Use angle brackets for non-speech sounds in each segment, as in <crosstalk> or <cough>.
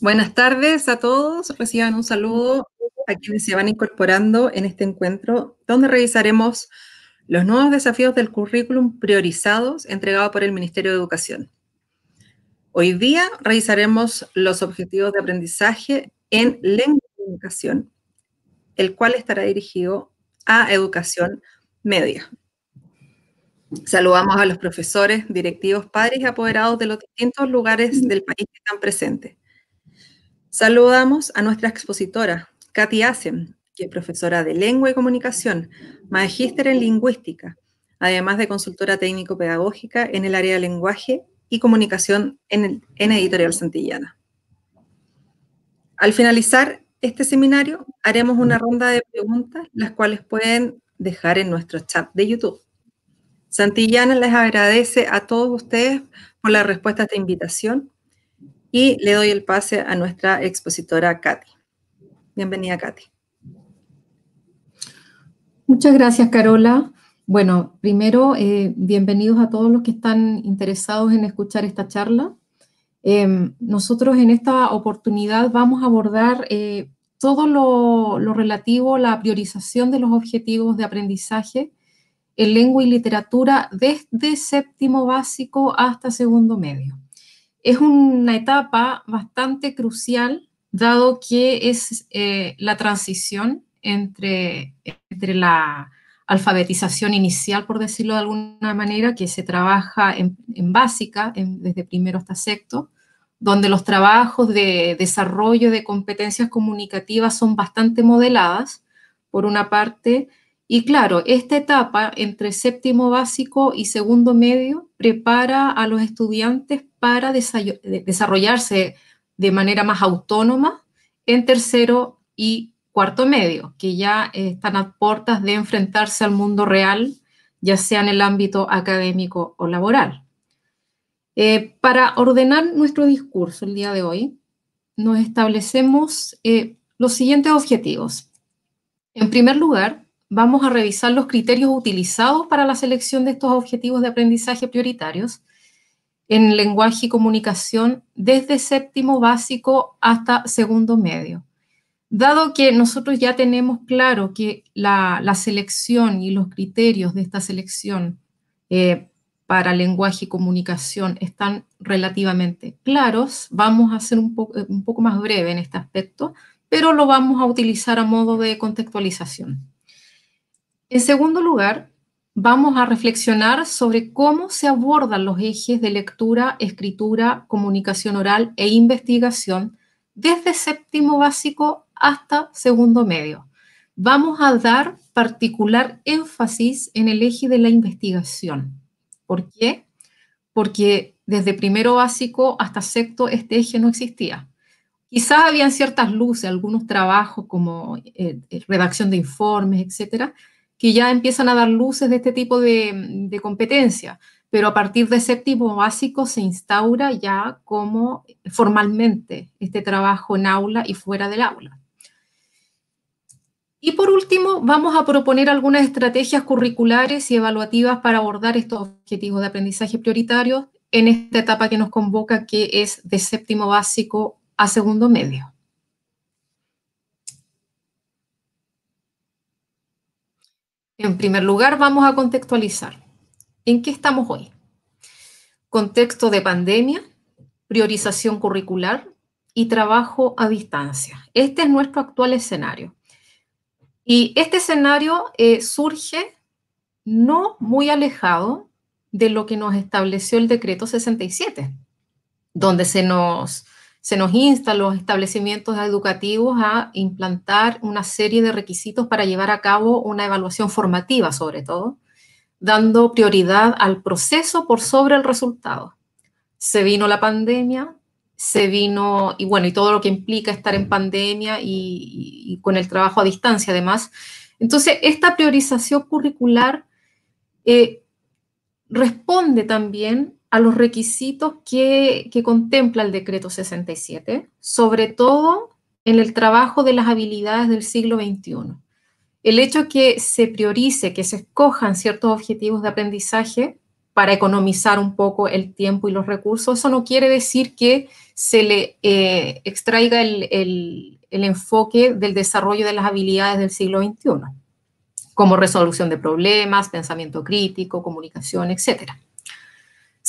Buenas tardes a todos. Reciban un saludo a quienes se van incorporando en este encuentro, donde revisaremos los nuevos desafíos del currículum priorizados entregado por el Ministerio de Educación. Hoy día revisaremos los objetivos de aprendizaje en lengua de educación, el cual estará dirigido a educación media. Saludamos a los profesores, directivos, padres y apoderados de los distintos lugares del país que están presentes Saludamos a nuestra expositora, Katy Asen, que es profesora de Lengua y Comunicación, magíster en Lingüística, además de consultora técnico-pedagógica en el área de lenguaje y comunicación en, Editorial Santillana. Al finalizar este seminario, haremos una ronda de preguntas, las cuales pueden dejar en nuestro chat de YouTube. Santillana les agradece a todos ustedes por la respuesta a esta invitación y le doy el pase a nuestra expositora Katy. Bienvenida, Katy. Muchas gracias, Carola. Bueno, primero, eh, bienvenidos a todos los que están interesados en escuchar esta charla. Em, nosotros en esta oportunidad vamos a abordar eh, todo lo, lo, relativo a la priorización de los objetivos de aprendizaje en lengua y literatura desde séptimo básico hasta segundo medio es una etapa bastante crucial, dado que es eh, la transición entre, la alfabetización inicial, por decirlo de alguna manera, que se trabaja en, básica, desde primero hasta sexto, donde los trabajos de desarrollo de competencias comunicativas son bastante modeladas, por una parte, y claro, esta etapa entre séptimo básico y segundo medio prepara a los estudiantes para desarrollarse de manera más autónoma en tercero y cuarto medio, que ya eh, están a puertas de enfrentarse al mundo real, ya sea en el ámbito académico o laboral. Eh, para ordenar nuestro discurso el día de hoy, nos establecemos eh, los siguientes objetivos. En primer lugar, vamos a revisar los criterios utilizados para la selección de estos objetivos de aprendizaje prioritarios en lenguaje y comunicación desde séptimo básico hasta segundo medio. Dado que nosotros ya tenemos claro que la, selección y los criterios de esta selección eh, para lenguaje y comunicación están relativamente claros, vamos a ser un, eh, un poco más breve en este aspecto, pero lo vamos a utilizar a modo de contextualización. En segundo lugar, vamos a reflexionar sobre cómo se abordan los ejes de lectura, escritura, comunicación oral e investigación desde séptimo básico hasta segundo medio. Vamos a dar particular énfasis en el eje de la investigación. ¿Por qué? Porque desde primero básico hasta sexto este eje no existía. Quizás habían ciertas luces, algunos trabajos como eh, eh, redacción de informes, etcétera, que ya empiezan a dar luces de este tipo de, competencia, pero a partir de séptimo básico se instaura ya como formalmente este trabajo en aula y fuera del aula. Y por último, vamos a proponer algunas estrategias curriculares y evaluativas para abordar estos objetivos de aprendizaje prioritarios en esta etapa que nos convoca, que es de séptimo básico a segundo medio. En primer lugar, vamos a contextualizar. ¿En qué estamos hoy? Contexto de pandemia, priorización curricular y trabajo a distancia. Este es nuestro actual escenario. Y este escenario eh, surge no muy alejado de lo que nos estableció el decreto 67, donde se nos se nos insta a los establecimientos educativos a implantar una serie de requisitos para llevar a cabo una evaluación formativa, sobre todo, dando prioridad al proceso por sobre el resultado. Se vino la pandemia, se vino, y bueno, y todo lo que implica estar en pandemia y, con el trabajo a distancia además. Entonces, esta priorización curricular eh, responde también a los requisitos que, contempla el decreto 67, sobre todo en el trabajo de las habilidades del siglo XXI. El hecho que se priorice, que se escojan ciertos objetivos de aprendizaje para economizar un poco el tiempo y los recursos, eso no quiere decir que se le eh, extraiga el, enfoque del desarrollo de las habilidades del siglo XXI, como resolución de problemas, pensamiento crítico, comunicación, etcétera.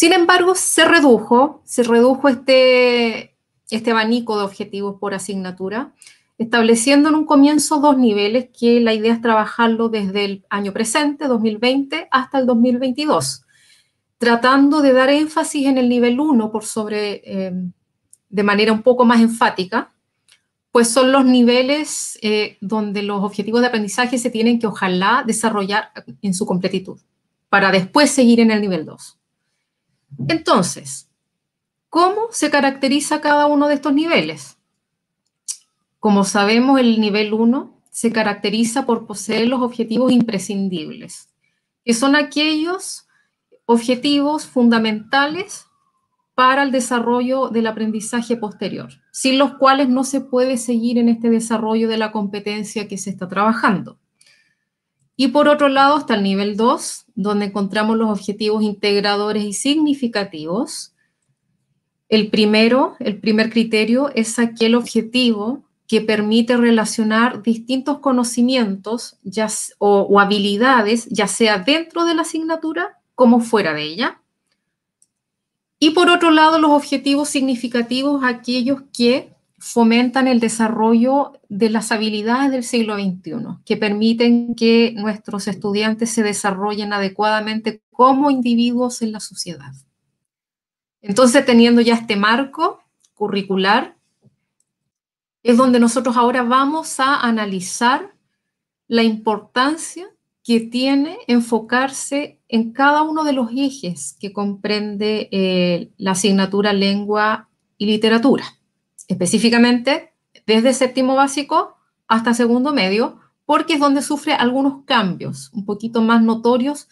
Sin embargo, se redujo, se redujo este, este abanico de objetivos por asignatura, estableciendo en un comienzo dos niveles que la idea es trabajarlo desde el año presente, 2020, hasta el 2022, tratando de dar énfasis en el nivel 1 por sobre, eh, de manera un poco más enfática, pues son los niveles eh, donde los objetivos de aprendizaje se tienen que ojalá desarrollar en su completitud, para después seguir en el nivel 2. Entonces, ¿cómo se caracteriza cada uno de estos niveles? Como sabemos, el nivel 1 se caracteriza por poseer los objetivos imprescindibles, que son aquellos objetivos fundamentales para el desarrollo del aprendizaje posterior, sin los cuales no se puede seguir en este desarrollo de la competencia que se está trabajando. Y por otro lado hasta el nivel 2, donde encontramos los objetivos integradores y significativos. El primero, el primer criterio es aquel objetivo que permite relacionar distintos conocimientos o, o habilidades, ya sea dentro de la asignatura como fuera de ella. Y por otro lado, los objetivos significativos, aquellos que fomentan el desarrollo de las habilidades del siglo XXI, que permiten que nuestros estudiantes se desarrollen adecuadamente como individuos en la sociedad. Entonces, teniendo ya este marco curricular, es donde nosotros ahora vamos a analizar la importancia que tiene enfocarse en cada uno de los ejes que comprende eh, la asignatura lengua y literatura específicamente desde séptimo básico hasta segundo medio, porque es donde sufre algunos cambios un poquito más notorios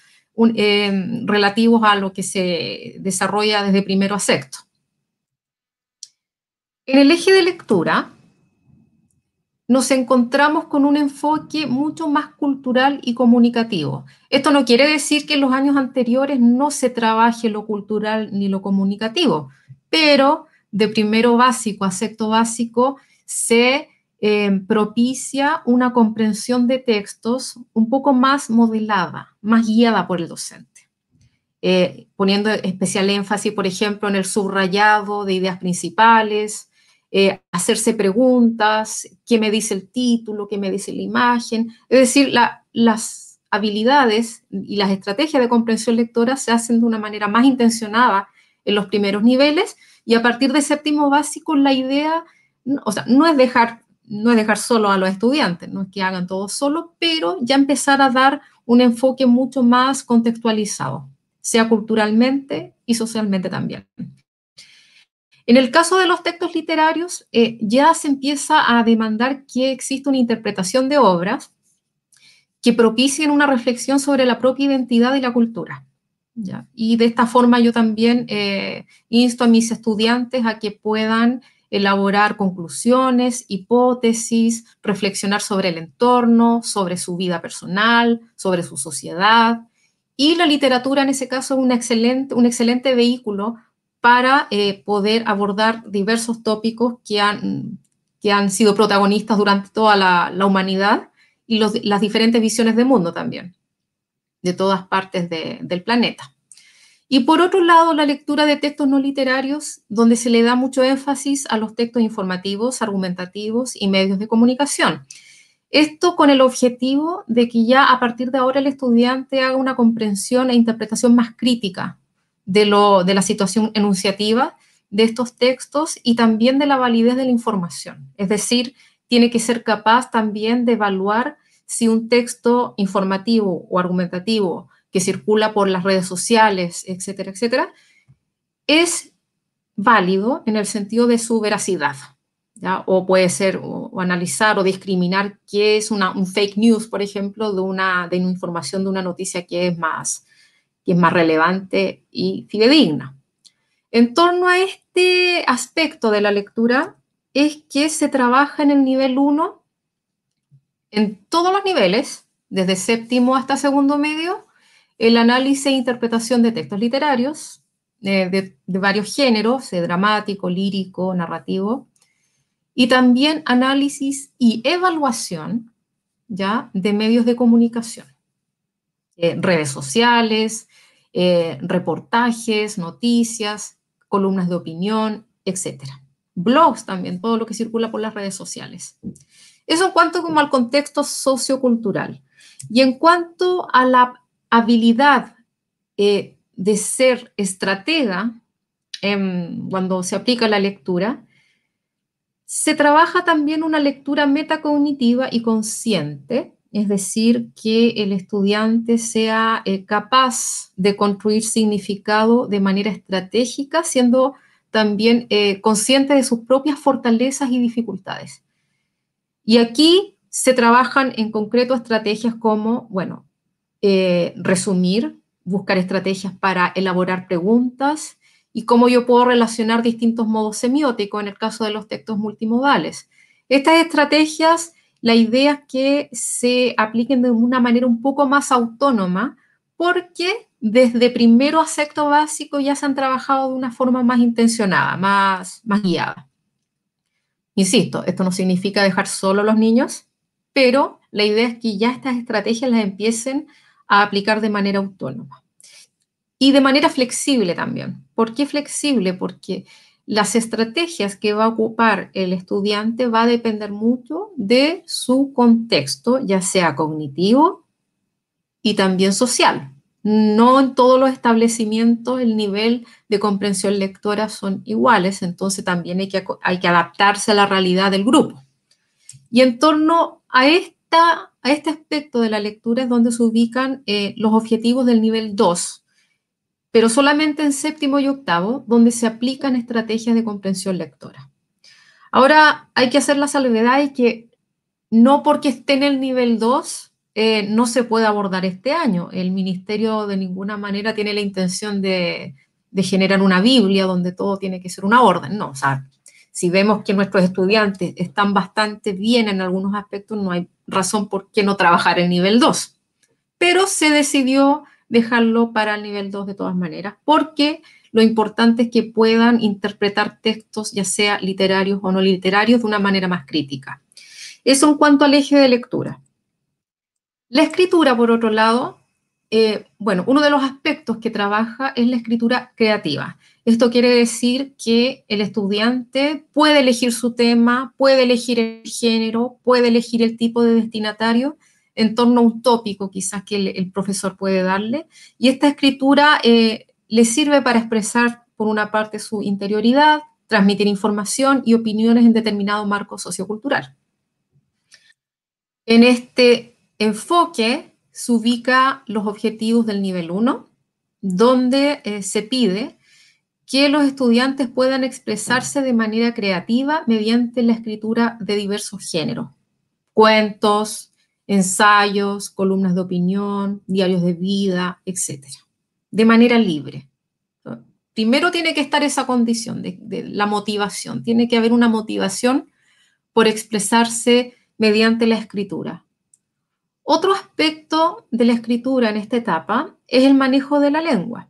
eh, relativos a lo que se desarrolla desde primero a sexto. En el eje de lectura nos encontramos con un enfoque mucho más cultural y comunicativo. Esto no quiere decir que en los años anteriores no se trabaje lo cultural ni lo comunicativo, pero de primero básico a sexto básico se eh, propicia una comprensión de textos un poco más modelada, más guiada por el docente, eh, poniendo especial énfasis, por ejemplo, en el subrayado de ideas principales, eh, hacerse preguntas, qué me dice el título, qué me dice la imagen, es decir, las habilidades y las estrategias de comprensión lectora se hacen de una manera más intencionada en los primeros niveles y a partir de séptimo básico la idea, o sea, no es dejar no es dejar solo a los estudiantes, no es que hagan todo solo, pero ya empezar a dar un enfoque mucho más contextualizado, sea culturalmente y socialmente también. En el caso de los textos literarios, eh, ya se empieza a demandar que exista una interpretación de obras que propicien una reflexión sobre la propia identidad y la cultura. Y de esta forma yo también eh, insto a mis estudiantes a que puedan elaborar conclusiones, hipótesis, reflexionar sobre el entorno, sobre su vida personal, sobre su sociedad. Y la literatura en ese caso es un excelente, un excelente vehículo para eh, poder abordar diversos tópicos que han, sido protagonistas durante toda la, humanidad y las diferentes visiones del mundo también de todas partes del planeta. Y por otro lado, la lectura de textos no literarios, donde se le da mucho énfasis a los textos informativos, argumentativos y medios de comunicación. Esto con el objetivo de que ya a partir de ahora el estudiante haga una comprensión e interpretación más crítica de, lo, de la situación enunciativa de estos textos y también de la validez de la información. Es decir, tiene que ser capaz también de evaluar si un texto informativo o argumentativo que circula por las redes sociales, etcétera, etcétera, es válido en el sentido de su veracidad. O puede ser o, analizar o discriminar qué es una, un fake news, por ejemplo, de una, de información de una noticia que es más, que es más relevante y fidedigna. En torno a este aspecto de la lectura es que se trabaja en el nivel 1 en todos los niveles, desde séptimo hasta segundo medio, el análisis e interpretación de textos literarios eh, de, varios géneros, de eh, dramático, lírico, narrativo, y también análisis y evaluación ¿ya? de medios de comunicación, eh, redes sociales, reportajes, noticias, columnas de opinión, etc. Blogs también, todo lo que circula por las redes sociales. Eso en cuanto como al contexto sociocultural. Y en cuanto a la habilidad eh, de ser estratega, em, cuando se aplica la lectura, se trabaja también una lectura metacognitiva y consciente, es decir, que el estudiante sea eh, capaz de construir significado de manera estratégica, siendo también eh, consciente de sus propias fortalezas y dificultades. Y aquí se trabajan en concreto estrategias como, bueno, eh, resumir, buscar estrategias para elaborar preguntas y cómo yo puedo relacionar distintos modos semióticos en el caso de los textos multimodales. Estas estrategias, la idea es que se apliquen de una manera un poco más autónoma porque desde primero a básico ya se han trabajado de una forma más intencionada, más, más guiada. Insisto, esto no significa dejar solo a los niños, pero la idea es que ya estas estrategias las empiecen a aplicar de manera autónoma y de manera flexible también. ¿Por qué flexible? Porque las estrategias que va a ocupar el estudiante va a depender mucho de su contexto, ya sea cognitivo y también social. No en todos los establecimientos el nivel de comprensión lectora son iguales, entonces también hay que, adaptarse a la realidad del grupo. Y en torno a, este aspecto de la lectura es donde se ubican eh, los objetivos del nivel 2, pero solamente en séptimo y octavo, donde se aplican estrategias de comprensión lectora. Ahora hay que hacer la salvedad y que no porque esté en el nivel 2 eh, no se puede abordar este año. El ministerio de ninguna manera tiene la intención de, generar una Biblia donde todo tiene que ser una orden. No, o sea, si vemos que nuestros estudiantes están bastante bien en algunos aspectos, no hay razón por qué no trabajar en nivel 2. Pero se decidió dejarlo para el nivel 2 de todas maneras, porque lo importante es que puedan interpretar textos, ya sea literarios o no literarios, de una manera más crítica. Eso en cuanto al eje de lectura. La escritura, por otro lado, eh, bueno, uno de los aspectos que trabaja es la escritura creativa. Esto quiere decir que el estudiante puede elegir su tema, puede elegir el género, puede elegir el tipo de destinatario en torno a un tópico quizás que el, profesor puede darle. Y esta escritura eh, le sirve para expresar, por una parte, su interioridad, transmitir información y opiniones en determinado marco sociocultural. En este enfoque se ubica los objetivos del nivel 1, donde eh, se pide que los estudiantes puedan expresarse de manera creativa mediante la escritura de diversos géneros, cuentos, ensayos, columnas de opinión, diarios de vida, etc. De manera libre. Primero tiene que estar esa condición de la motivación, tiene que haber una motivación por expresarse mediante la escritura. Otro aspecto de la escritura en esta etapa es el manejo de la lengua,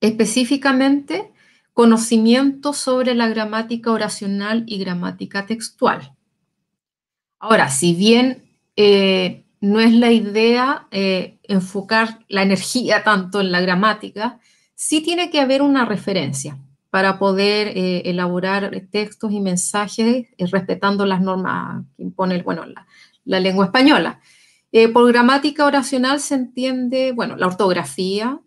específicamente conocimiento sobre la gramática oracional y gramática textual. Ahora, si bien eh, no es la idea eh, enfocar la energía <laughs> tanto en la gramática, sí tiene que haber una referencia para poder eh, elaborar textos y mensajes respetando las normas que impone bueno, la lengua española. Eh, por gramática oracional se entiende, bueno, la ortografía,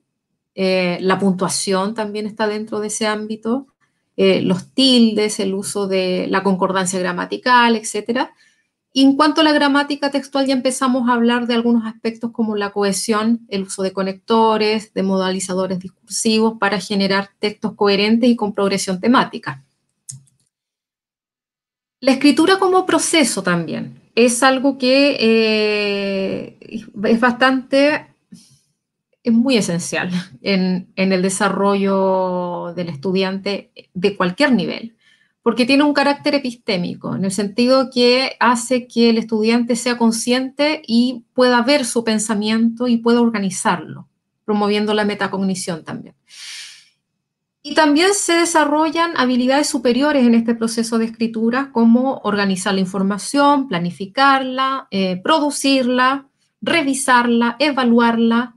eh, la puntuación también está dentro de ese ámbito, eh, los tildes, el uso de la concordancia gramatical, etc. Y en cuanto a la gramática textual, ya empezamos a hablar de algunos aspectos como la cohesión, el uso de conectores, de modalizadores discursivos para generar textos coherentes y con progresión temática. La escritura como proceso también es algo que eh, es bastante, es muy esencial en, en, el desarrollo del estudiante de cualquier nivel, porque tiene un carácter epistémico, en el sentido que hace que el estudiante sea consciente y pueda ver su pensamiento y pueda organizarlo, promoviendo la metacognición también. Y también se desarrollan habilidades superiores en este proceso de escritura, como organizar la información, planificarla, eh, producirla, revisarla, evaluarla,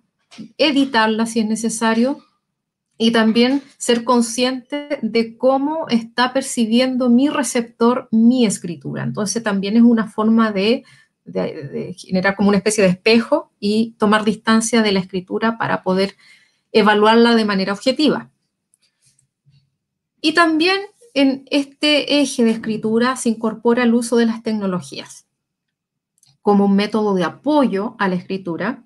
editarla si es necesario, y también ser consciente de cómo está percibiendo mi receptor mi escritura. Entonces también es una forma de generar como una especie de espejo y tomar distancia de la escritura para poder evaluarla de manera objetiva. Y también en este eje de escritura se incorpora el uso de las tecnologías como un método de apoyo a la escritura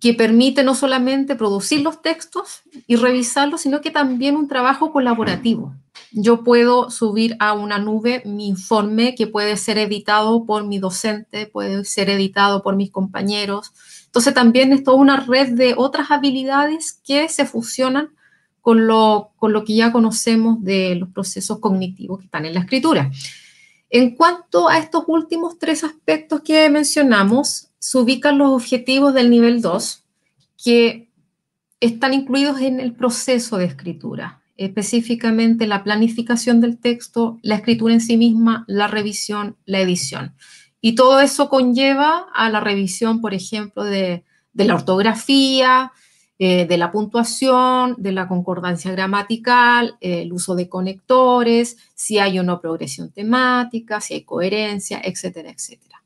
que permite no solamente producir los textos y revisarlos, sino que también un trabajo colaborativo. Yo puedo subir a una nube mi informe que puede ser editado por mi docente, puede ser editado por mis compañeros. Entonces también es toda una red de otras habilidades que se fusionan con lo, que ya conocemos de los procesos cognitivos que están en la escritura. En cuanto a estos últimos tres aspectos que mencionamos, se ubican los objetivos del nivel 2 que están incluidos en el proceso de escritura, específicamente la planificación del texto, la escritura en sí misma, la revisión, la edición. Y todo eso conlleva a la revisión, por ejemplo, de la ortografía, eh, de la puntuación, de la concordancia gramatical, eh, el uso de conectores, si hay o no progresión temática, si hay coherencia, etcétera, etcétera.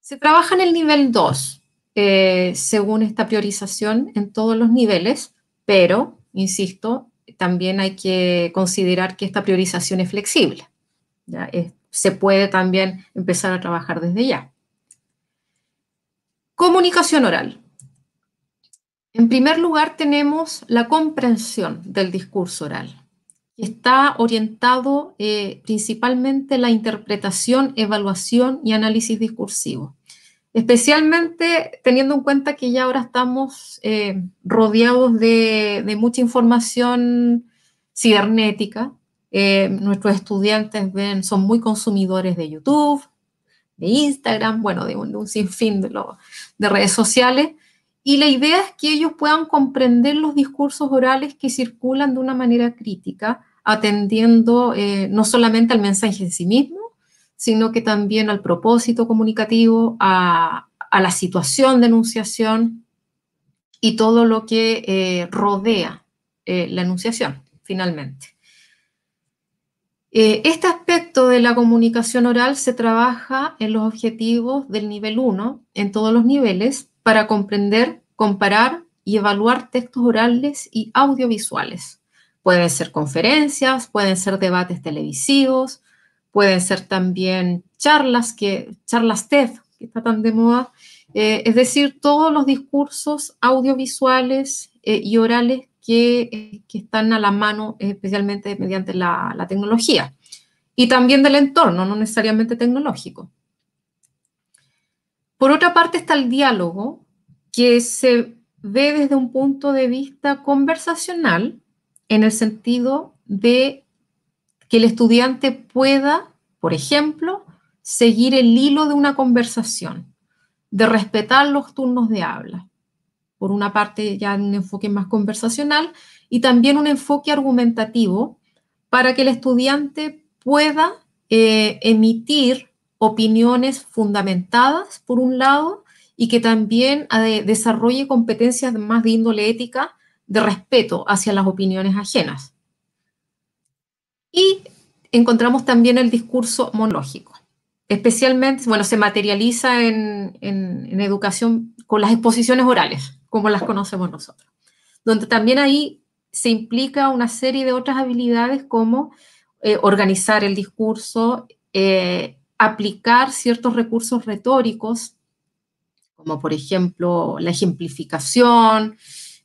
Se trabaja en el nivel 2, eh, según esta priorización en todos los niveles, pero, insisto, también hay que considerar que esta priorización es flexible. se puede también empezar a trabajar desde ya. Comunicación oral. En primer lugar, tenemos la comprensión del discurso oral, está orientado eh, principalmente a la interpretación, evaluación y análisis discursivo. Especialmente teniendo en cuenta que ya ahora estamos eh, rodeados de, mucha información cibernética. Eh, nuestros estudiantes son muy consumidores de YouTube, de Instagram, bueno, de un, sinfín de redes sociales. Y la idea es que ellos puedan comprender los discursos orales que circulan de una manera crítica, atendiendo eh, no solamente al mensaje en sí mismo, sino que también al propósito comunicativo, a, la situación de enunciación y todo lo que eh, rodea eh, la enunciación, finalmente. este aspecto de la comunicación oral se trabaja en los objetivos del nivel 1, en todos los niveles, para comprender, comparar y evaluar textos orales y audiovisuales. Pueden ser conferencias, pueden ser debates televisivos, pueden ser también charlas, que, charlas TED, que está tan de moda, eh, es decir, todos los discursos audiovisuales eh, y orales eh, que, están a la mano, especialmente mediante la tecnología. Y también del entorno, no necesariamente tecnológico. Por otra parte está el diálogo, que se ve desde un punto de vista conversacional, en el sentido de que el estudiante pueda, por ejemplo, seguir el hilo de una conversación, de respetar los turnos de habla. Por una parte ya un enfoque más conversacional y también un enfoque argumentativo para que el estudiante pueda eh, emitir opiniones fundamentadas, por un lado, y que también ah, desarrolle competencias más de índole ética, de respeto hacia las opiniones ajenas. Y encontramos también el discurso monológico. Especialmente, bueno, se materializa en, educación con las exposiciones orales, como las conocemos nosotros, donde también ahí se implica una serie de otras habilidades como eh, organizar el discurso, eh, aplicar ciertos recursos retóricos, como por ejemplo la ejemplificación,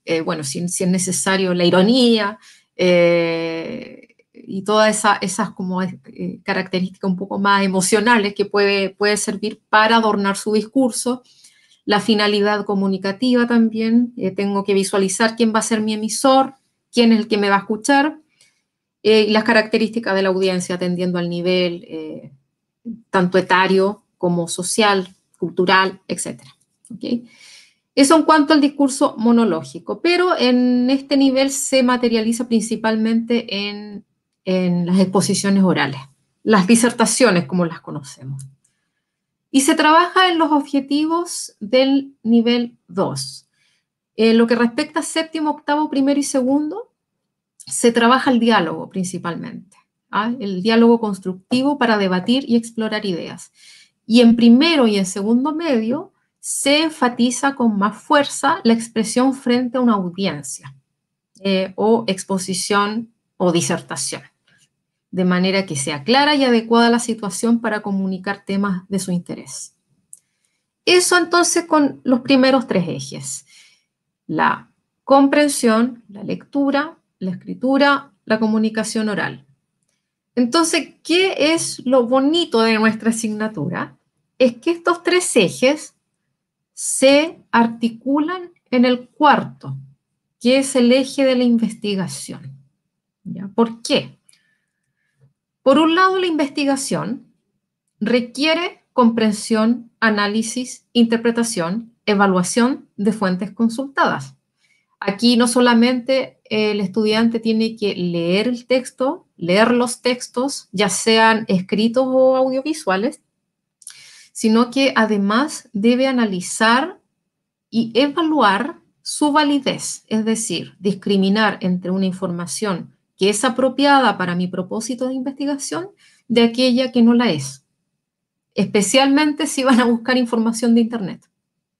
eh, bueno, si, es necesario, la ironía eh, y todas esas como, eh, características un poco más emocionales que puede, puede servir para adornar su discurso. La finalidad comunicativa también, tengo que visualizar quién va a ser mi emisor, quién es el que me va a escuchar, y las características de la audiencia atendiendo al nivel tanto etario como social, cultural, etc. Eso en cuanto al discurso monológico, pero en este nivel se materializa principalmente en, en las exposiciones orales, las disertaciones como las conocemos. Y se trabaja en los objetivos del nivel 2. En lo que respecta a séptimo, octavo, primero y segundo, se trabaja el diálogo principalmente. ¿ah? el diálogo constructivo para debatir y explorar ideas. Y en primero y en segundo medio se enfatiza con más fuerza la expresión frente a una audiencia eh, o exposición o disertación, de manera que sea clara y adecuada la situación para comunicar temas de su interés. Eso entonces con los primeros tres ejes, la comprensión, la lectura, la escritura, la comunicación oral. Entonces, ¿qué es lo bonito de nuestra asignatura? Es que estos tres ejes se articulan en el cuarto, que es el eje de la investigación. ¿Por qué? Por un lado, la investigación requiere comprensión, análisis, interpretación, evaluación de fuentes consultadas. Aquí no solamente el estudiante tiene que leer el texto, leer los textos, ya sean escritos o audiovisuales, sino que además debe analizar y evaluar su validez, es decir, discriminar entre una información que es apropiada para mi propósito de investigación de aquella que no la es, especialmente si van a buscar información de Internet.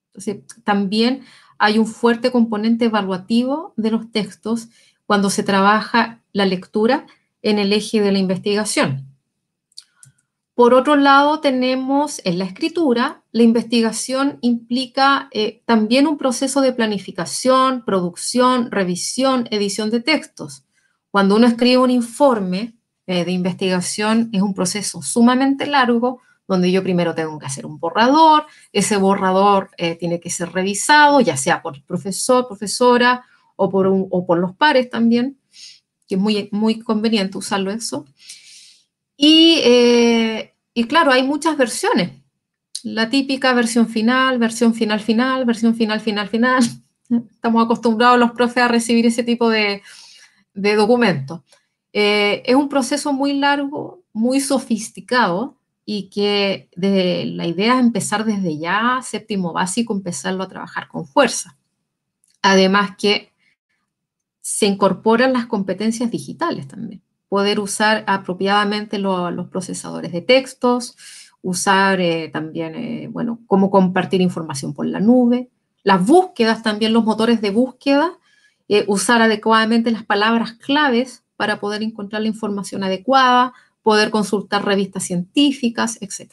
Entonces, también hay un fuerte componente evaluativo de los textos cuando se trabaja la lectura en el eje de la investigación. Por otro lado, tenemos en la escritura, la investigación implica eh, también un proceso de planificación, producción, revisión, edición de textos. Cuando uno escribe un informe eh, de investigación es un proceso sumamente largo, donde yo primero tengo que hacer un borrador, ese borrador eh, tiene que ser revisado, ya sea por el profesor, profesora o por, o por los pares también que es muy, muy conveniente usarlo eso. Y, eh, y claro, hay muchas versiones. La típica versión final, versión final final, versión final final final. <laughs> Estamos acostumbrados los profes a recibir ese tipo de, de documentos. Eh, es un proceso muy largo, muy sofisticado y que de, la idea es empezar desde ya, séptimo básico, empezarlo a trabajar con fuerza. Además que se incorporan las competencias digitales también. Poder usar apropiadamente los procesadores de textos, usar eh, también, eh, bueno, cómo compartir información por la nube, las búsquedas también, los motores de búsqueda, eh, usar adecuadamente las palabras claves para poder encontrar la información adecuada, poder consultar revistas científicas, etc.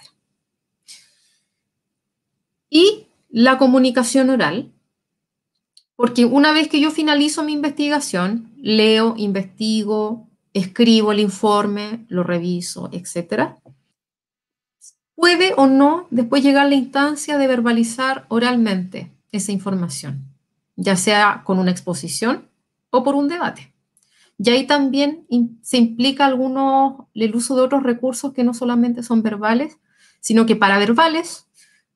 Y la comunicación oral, porque una vez que yo finalizo mi investigación, leo, investigo, escribo el informe, lo reviso, etcétera, Puede o no después llegar la instancia de verbalizar oralmente esa información, ya sea con una exposición o por un debate. Y ahí también se implica algunos, el uso de otros recursos que no solamente son verbales, sino que paraverbales,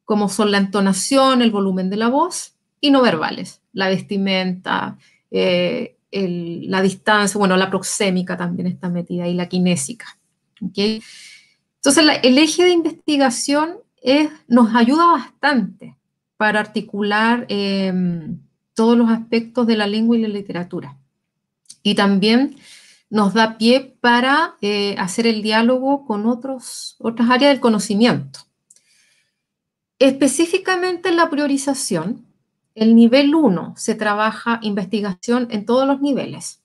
como son la entonación, el volumen de la voz, y no verbales, la vestimenta, eh, la distancia, bueno, la proxémica también está metida y la kinésica. Entonces, el eje de investigación nos ayuda bastante para articular em, todos los aspectos de la lengua y la literatura. Y también nos da pie para eh, hacer el diálogo con otros, otras áreas del conocimiento. Específicamente en la priorización, el nivel 1 se trabaja investigación en todos los niveles.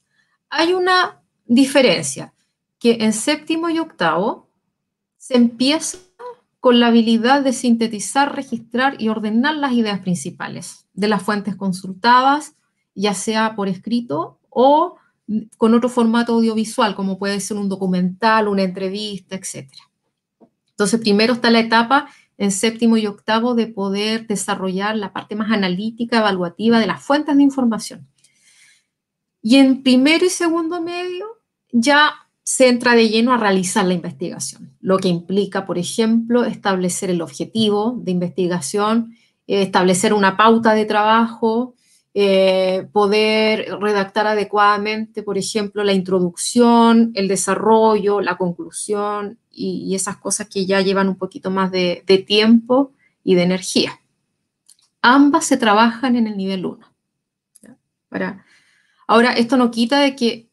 Hay una diferencia que en séptimo y octavo se empieza con la habilidad de sintetizar, registrar y ordenar las ideas principales de las fuentes consultadas, ya sea por escrito o con otro formato audiovisual, como puede ser un documental, una entrevista, etc. Entonces, primero está la etapa en séptimo y octavo de poder desarrollar la parte más analítica, evaluativa de las fuentes de información. Y en primero y segundo medio ya se entra de lleno a realizar la investigación, lo que implica, por ejemplo, establecer el objetivo de investigación, eh, establecer una pauta de trabajo, eh, poder redactar adecuadamente, por ejemplo, la introducción, el desarrollo, la conclusión y, esas cosas que ya llevan un poquito más de, tiempo y de energía. Ambas se trabajan en el nivel 1. Ahora, esto no quita de que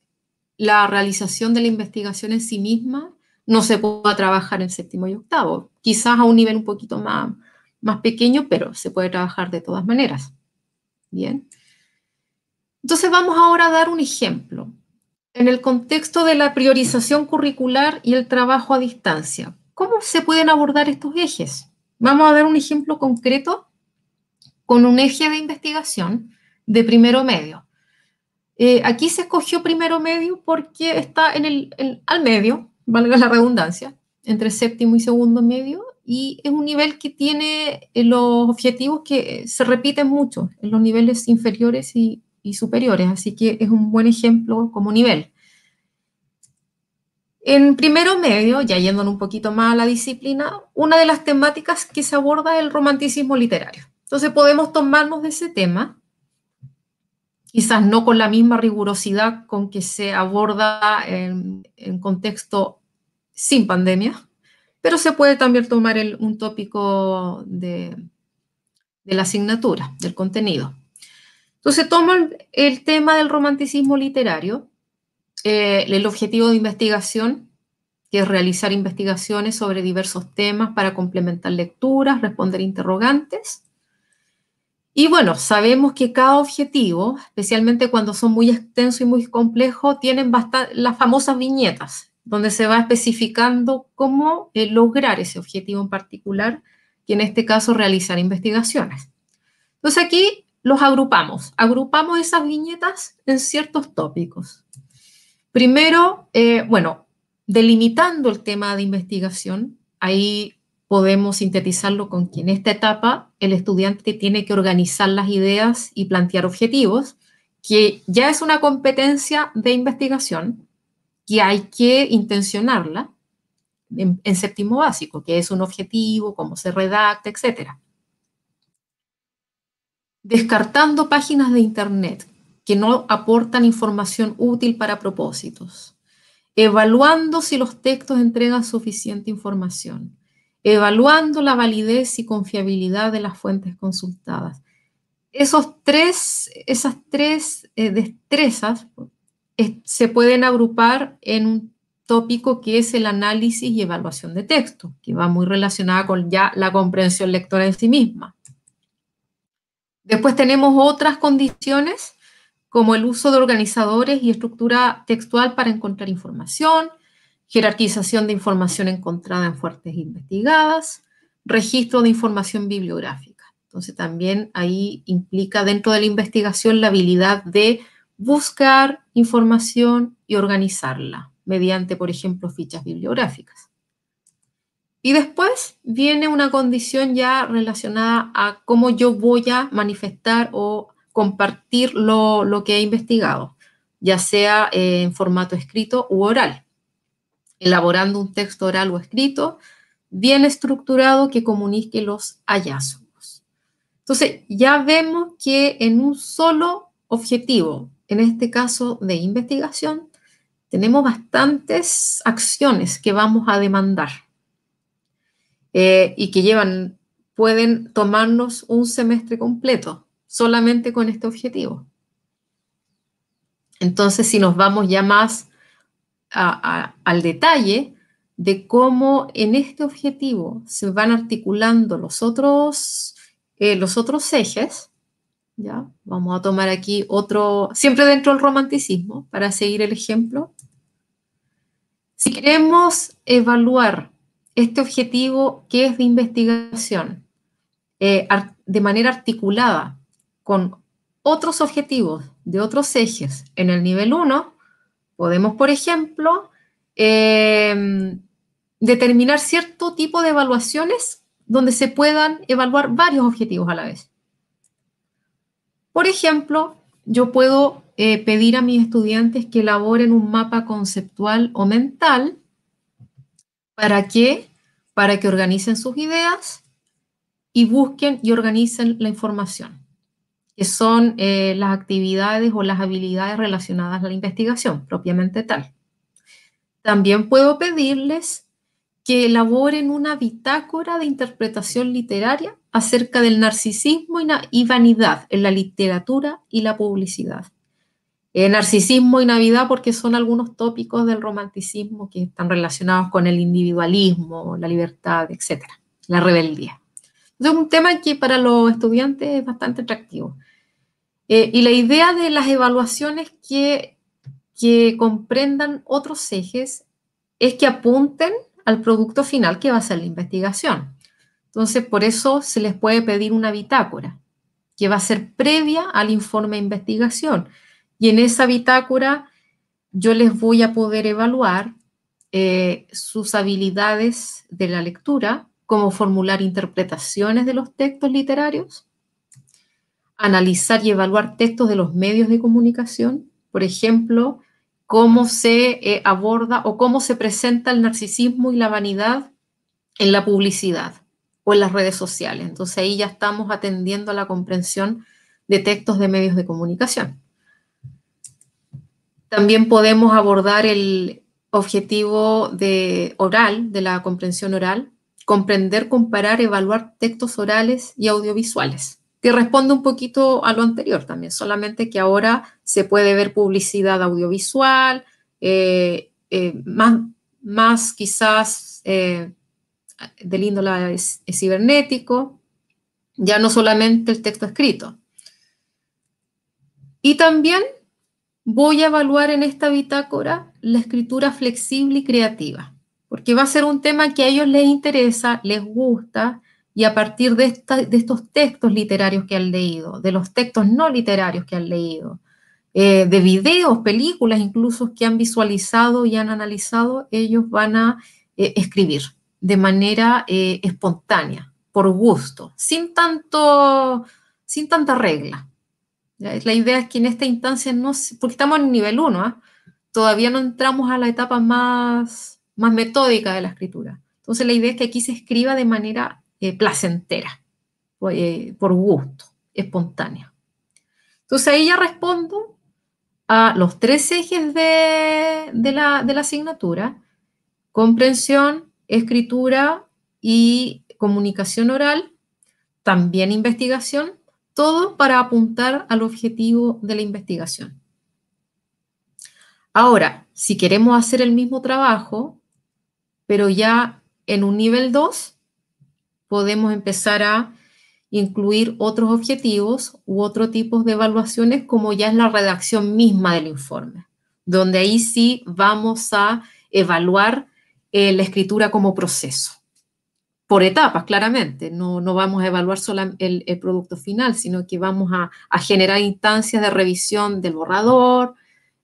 la realización de la investigación en sí misma no se pueda trabajar en séptimo y octavo, quizás a un nivel un poquito más pequeño, pero se puede trabajar de todas maneras. Bien. Entonces vamos ahora a dar un ejemplo en el contexto de la priorización curricular y el trabajo a distancia. ¿Cómo se pueden abordar estos ejes? Vamos a dar un ejemplo concreto con un eje de investigación de primero medio. Eh, aquí se escogió primero medio porque está en el, al medio, valga la redundancia, entre séptimo y segundo medio, y es un nivel que tiene eh, los objetivos que se repiten mucho en los niveles inferiores y, superiores, así que es un buen ejemplo como nivel. En primero medio, ya yendo un poquito más a la disciplina, una de las temáticas que se aborda es el romanticismo literario. Entonces podemos tomarnos de ese tema, quizás no con la misma rigurosidad con que se aborda en contexto sin pandemia, pero se puede también tomar un tópico de, la asignatura, del contenido. Entonces tomo el, tema del romanticismo literario, eh, el objetivo de investigación, que es realizar investigaciones sobre diversos temas para complementar lecturas, responder interrogantes. Y bueno, sabemos que cada objetivo, especialmente cuando son muy extenso y muy complejo, tienen las famosas viñetas, donde se va especificando cómo eh, lograr ese objetivo en particular, que en este caso realizar investigaciones. Entonces aquí los agrupamos, agrupamos esas viñetas en ciertos tópicos. Primero, eh, bueno, delimitando el tema de investigación, ahí podemos sintetizarlo con que en esta etapa el estudiante tiene que organizar las ideas y plantear objetivos, que ya es una competencia de investigación, que hay que intencionarla en, séptimo básico, que es un objetivo, cómo se redacta, etc. Descartando páginas de Internet que no aportan información útil para propósitos. Evaluando si los textos entregan suficiente información. Evaluando la validez y confiabilidad de las fuentes consultadas. Esos tres, esas tres eh, destrezas, se pueden agrupar en un tópico que es el análisis y evaluación de texto, que va muy relacionada con ya la comprensión lectora en sí misma. Después tenemos otras condiciones como el uso de organizadores y estructura textual para encontrar información, jerarquización de información encontrada en fuertes investigadas, registro de información bibliográfica. Entonces también ahí implica dentro de la investigación la habilidad de buscar información y organizarla mediante, por ejemplo, fichas bibliográficas. Y después viene una condición ya relacionada a cómo yo voy a manifestar o compartir lo, que he investigado, ya sea en formato escrito u oral, elaborando un texto oral o escrito bien estructurado que comunique los hallazgos. Entonces, ya vemos que en un solo objetivo en este caso de investigación, tenemos bastantes acciones que vamos a demandar eh, y que llevan, pueden tomarnos un semestre completo solamente con este objetivo. Entonces, si nos vamos ya más al detalle de cómo en este objetivo se van articulando los otros, eh, los otros ejes, Vamos a tomar aquí otro, siempre dentro del romanticismo, para seguir el ejemplo. Si queremos evaluar este objetivo que es de investigación eh, de manera articulada con otros objetivos de otros ejes en el nivel 1, podemos, por ejemplo, em, determinar cierto tipo de evaluaciones donde se puedan evaluar varios objetivos a la vez. Por ejemplo, yo puedo eh, pedir a mis estudiantes que elaboren un mapa conceptual o mental. ¿Para qué? Para que organicen sus ideas y busquen y organicen la información, que son eh, las actividades o las habilidades relacionadas a la investigación propiamente tal. También puedo pedirles que elaboren una bitácora de interpretación literaria acerca del narcisismo y vanidad en la literatura y la publicidad. El eh, narcisismo y Navidad porque son algunos tópicos del romanticismo que están relacionados con el individualismo, la libertad, etcétera, la rebeldía. Es un tema que para los estudiantes es bastante atractivo. Eh, y la idea de las evaluaciones que, que comprendan otros ejes es que apunten al producto final que va a ser la investigación. Entonces, por eso se les puede pedir una bitácora, que va a ser previa al informe de investigación. Y en esa bitácora yo les voy a poder evaluar eh, sus habilidades de la lectura, como formular interpretaciones de los textos literarios, analizar y evaluar textos de los medios de comunicación, por ejemplo, cómo se eh, aborda o cómo se presenta el narcisismo y la vanidad en la publicidad o en las redes sociales. Entonces ahí ya estamos atendiendo a la comprensión de textos de medios de comunicación. También podemos abordar el objetivo de oral, de la comprensión oral, comprender, comparar, evaluar textos orales y audiovisuales que responde un poquito a lo anterior también, solamente que ahora se puede ver publicidad audiovisual, eh, eh, más, quizás eh, del índole cibernético, ya no solamente el texto escrito. Y también voy a evaluar en esta bitácora la escritura flexible y creativa, porque va a ser un tema que a ellos les interesa, les gusta, y a partir de, estos textos literarios que han leído, de los textos no literarios que han leído, eh, de videos, películas incluso que han visualizado y han analizado, ellos van a eh, escribir de manera eh, espontánea, por gusto, sin, tanto, sin tanta regla. La idea es que en esta instancia no, porque estamos en nivel 1, ¿ah? todavía no entramos a la etapa más, más metódica de la escritura. Entonces la idea es que aquí se escriba de manera eh, placentera, pues, eh, por gusto, espontánea. Entonces ahí ya respondo a los tres ejes de, la, de la asignatura, comprensión, escritura y comunicación oral, también investigación, todo para apuntar al objetivo de la investigación. Ahora, si queremos hacer el mismo trabajo, pero ya en un nivel 2, podemos empezar a incluir otros objetivos u otro tipos de evaluaciones como ya es la redacción misma del informe, donde ahí sí vamos a evaluar eh, la escritura como proceso. Por etapas, claramente, no, vamos a evaluar solo el, producto final, sino que vamos a, generar instancias de revisión del borrador,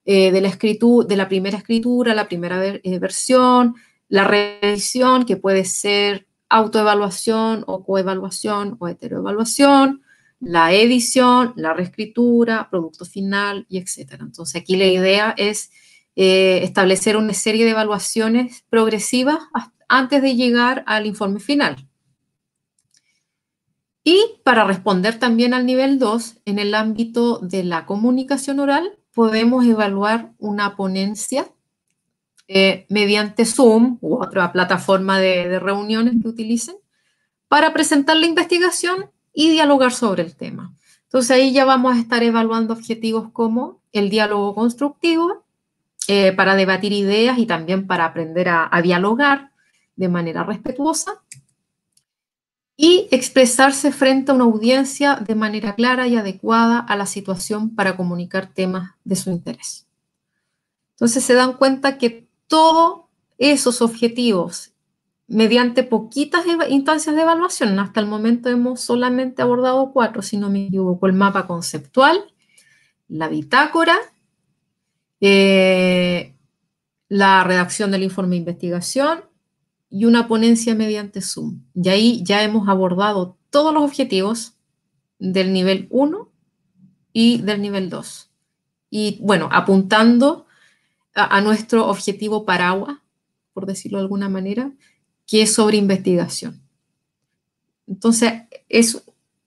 eh, de, la de la primera escritura, la primera eh, versión, la revisión que puede ser autoevaluación o coevaluación o heteroevaluación, la edición, la reescritura, producto final y etcétera. Entonces aquí la idea es eh, establecer una serie de evaluaciones progresivas antes de llegar al informe final. Y para responder también al nivel 2, en el ámbito de la comunicación oral, podemos evaluar una ponencia eh, mediante Zoom u otra plataforma de, reuniones que utilicen para presentar la investigación y dialogar sobre el tema. Entonces ahí ya vamos a estar evaluando objetivos como el diálogo constructivo, eh, para debatir ideas y también para aprender a, a, dialogar de manera respetuosa y expresarse frente a una audiencia de manera clara y adecuada a la situación para comunicar temas de su interés. Entonces se dan cuenta que todos esos objetivos mediante poquitas instancias de evaluación. Hasta el momento hemos solamente abordado cuatro, si no me equivoco, el mapa conceptual, la bitácora, eh, la redacción del informe de investigación y una ponencia mediante Zoom. Y ahí ya hemos abordado todos los objetivos del nivel 1 y del nivel 2. Y bueno, apuntando a, nuestro objetivo paraguas, por decirlo de alguna manera, que es sobre investigación. Entonces, es,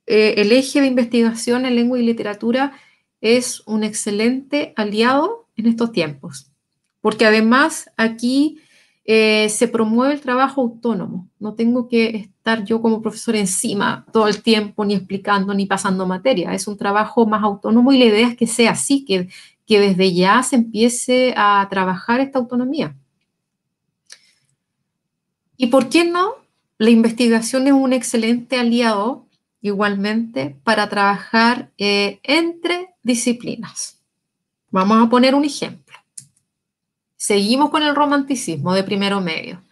eh, el eje de investigación en lengua y literatura es un excelente aliado en estos tiempos, porque además aquí eh, se promueve el trabajo autónomo. No tengo que estar yo como profesor encima todo el tiempo, ni explicando, ni pasando materia. Es un trabajo más autónomo y la idea es que sea así, que que desde ya se empiece a trabajar esta autonomía. ¿Y por qué no? La investigación es un excelente aliado igualmente para trabajar eh, entre disciplinas. Vamos a poner un ejemplo. Seguimos con el romanticismo de primero medio,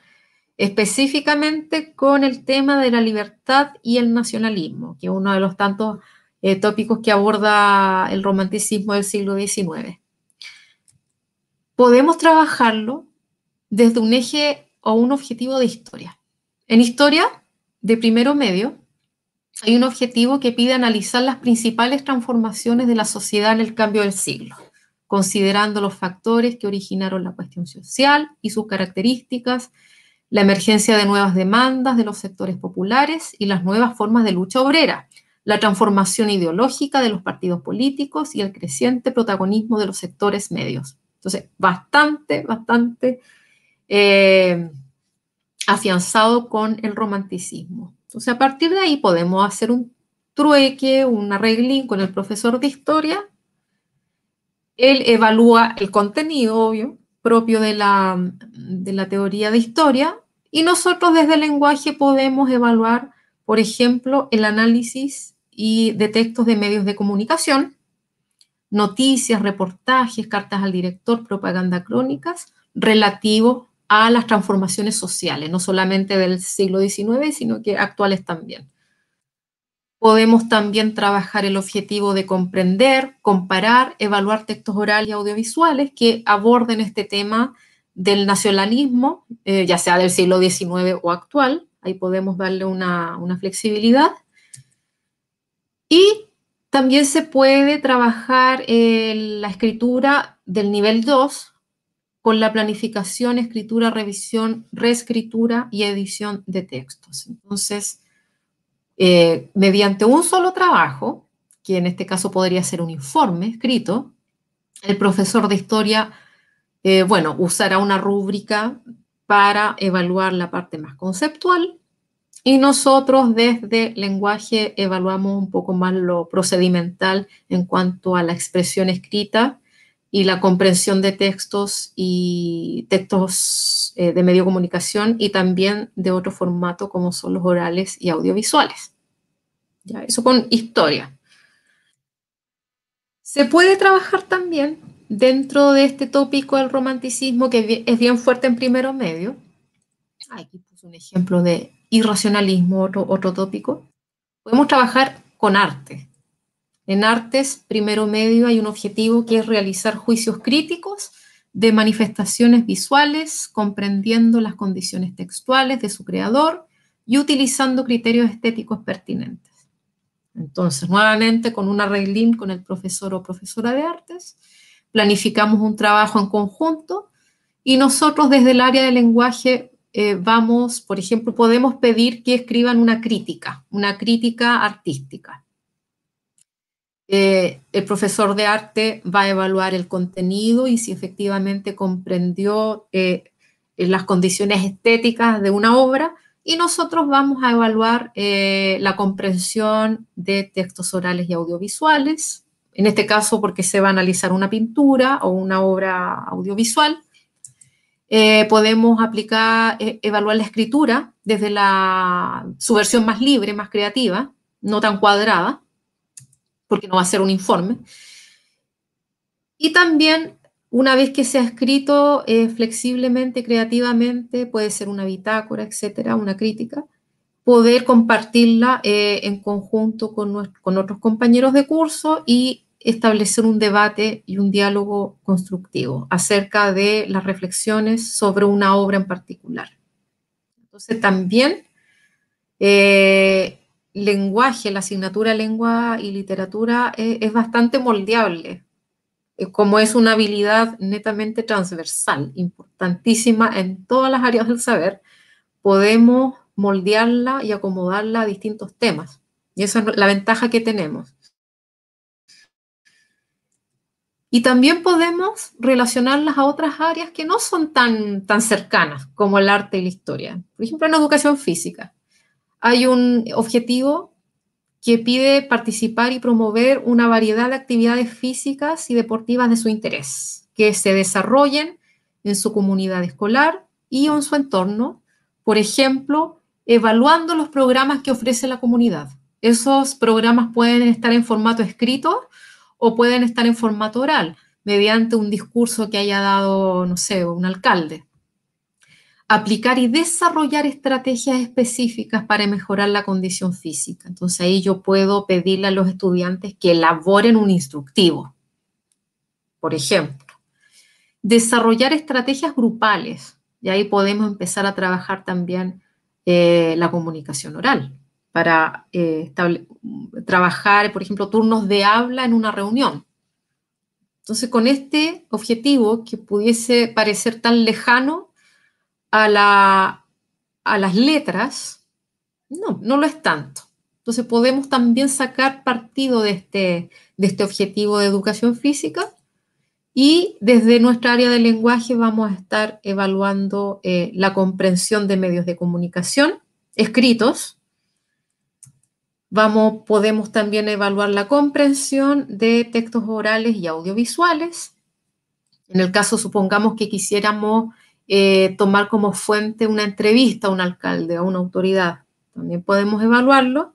específicamente con el tema de la libertad y el nacionalismo, que es uno de los tantos eh, tópicos que aborda el romanticismo del siglo XIX. Podemos trabajarlo desde un eje o un objetivo de historia. En historia de primero medio hay un objetivo que pide analizar las principales transformaciones de la sociedad en el cambio del siglo, considerando los factores que originaron la cuestión social y sus características, la emergencia de nuevas demandas de los sectores populares y las nuevas formas de lucha obrera, la transformación ideológica de los partidos políticos y el creciente protagonismo de los sectores medios. Entonces, bastante, bastante eh, afianzado con el romanticismo. Entonces, a partir de ahí podemos hacer un trueque, un arreglín con el profesor de historia. Él evalúa el contenido, obvio, propio de la, de la teoría de historia, y nosotros desde el lenguaje podemos evaluar, por ejemplo, el análisis y de textos de medios de comunicación, noticias, reportajes, cartas al director, propaganda crónicas, relativo a las transformaciones sociales, no solamente del siglo XIX, sino que actuales también. Podemos también trabajar el objetivo de comprender, comparar, evaluar textos orales y audiovisuales que aborden este tema del nacionalismo, eh, ya sea del siglo XIX o actual, ahí podemos darle una, una flexibilidad y también se puede trabajar eh, la escritura del nivel 2 con la planificación, escritura, revisión, reescritura y edición de textos. Entonces, eh, mediante un solo trabajo, que en este caso podría ser un informe escrito, el profesor de historia, eh, bueno, usará una rúbrica para evaluar la parte más conceptual y nosotros desde lenguaje evaluamos un poco más lo procedimental en cuanto a la expresión escrita y la comprensión de textos y textos eh, de medio comunicación y también de otro formato como son los orales y audiovisuales. Ya, eso con historia. Se puede trabajar también dentro de este tópico del romanticismo que es bien fuerte en primero medio. Aquí puse un ejemplo de irracionalismo, otro, otro tópico, podemos trabajar con arte. En artes, primero medio, hay un objetivo que es realizar juicios críticos de manifestaciones visuales, comprendiendo las condiciones textuales de su creador y utilizando criterios estéticos pertinentes. Entonces, nuevamente, con una link con el profesor o profesora de artes, planificamos un trabajo en conjunto y nosotros desde el área de lenguaje eh, vamos, por ejemplo, podemos pedir que escriban una crítica, una crítica artística. Eh, el profesor de arte va a evaluar el contenido y si efectivamente comprendió eh, las condiciones estéticas de una obra y nosotros vamos a evaluar la comprensión de textos orales y audiovisuales, en este caso porque se va a analizar una pintura o una obra audiovisual eh, podemos aplicar, eh, evaluar la escritura desde la, su versión más libre, más creativa, no tan cuadrada, porque no va a ser un informe. Y también, una vez que se ha escrito eh, flexiblemente, creativamente, puede ser una bitácora, etcétera, una crítica, poder compartirla en conjunto con, con otros compañeros de curso y establecer un debate y un diálogo constructivo acerca de las reflexiones sobre una obra en particular. Entonces también eh, lenguaje, la asignatura lengua y literatura eh, es bastante moldeable, eh, como es una habilidad netamente transversal, importantísima en todas las áreas del saber, podemos moldearla y acomodarla a distintos temas. Y esa es la ventaja que tenemos. Y también podemos relacionarlas a otras áreas que no son tan, cercanas como el arte y la historia. Por ejemplo, en educación física hay un objetivo que pide participar y promover una variedad de actividades físicas y deportivas de su interés, que se desarrollen en su comunidad escolar y en su entorno, por ejemplo, evaluando los programas que ofrece la comunidad. Esos programas pueden estar en formato escrito, o pueden estar en formato oral, mediante un discurso que haya dado, no sé, un alcalde. Aplicar y desarrollar estrategias específicas para mejorar la condición física. Entonces ahí yo puedo pedirle a los estudiantes que elaboren un instructivo, por ejemplo. Desarrollar estrategias grupales, y ahí podemos empezar a trabajar también eh, la comunicación oral para eh, trabajar, por ejemplo, turnos de habla en una reunión. Entonces, con este objetivo que pudiese parecer tan lejano a, las letras, no, no lo es tanto. Entonces, podemos también sacar partido de este, de este objetivo de educación física y desde nuestra área de lenguaje vamos a estar evaluando eh, la comprensión de medios de comunicación escritos, Vamos, podemos también evaluar la comprensión de textos orales y audiovisuales. En el caso, supongamos que quisiéramos eh, tomar como fuente una entrevista a un alcalde, a una autoridad, también podemos evaluarlo.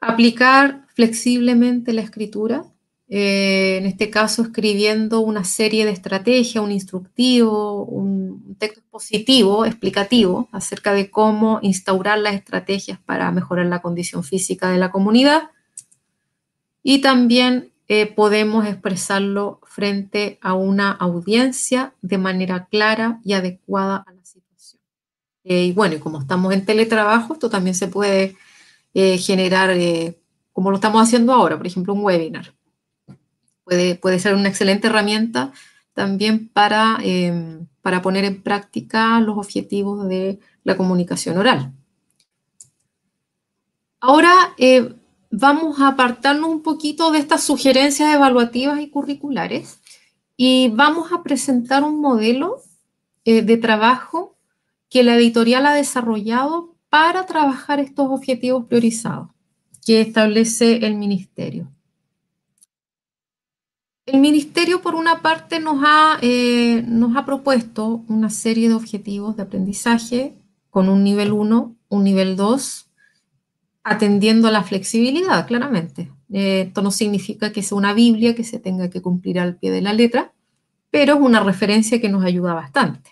Aplicar flexiblemente la escritura, eh, en este caso escribiendo una serie de estrategias, un instructivo, un texto expositivo, explicativo, acerca de cómo instaurar las estrategias para mejorar la condición física de la comunidad. Y también eh, podemos expresarlo frente a una audiencia de manera clara y adecuada a la situación. Eh, y bueno, como estamos en teletrabajo, esto también se puede generar, como lo estamos haciendo ahora, por ejemplo, un webinar puede, ser una excelente herramienta también em, para, poner en práctica los objetivos de la comunicación oral. Ahora eh, vamos a apartarnos un poquito de estas sugerencias evaluativas y curriculares y vamos a presentar un modelo eh, de trabajo que la editorial ha desarrollado para trabajar estos objetivos priorizados que establece el ministerio. El ministerio, por una parte, nos ha, eh, nos ha propuesto una serie de objetivos de aprendizaje con un nivel 1, un nivel 2, atendiendo a la flexibilidad, claramente. Eh, esto no significa que sea una Biblia que se tenga que cumplir al pie de la letra, pero es una referencia que nos ayuda bastante.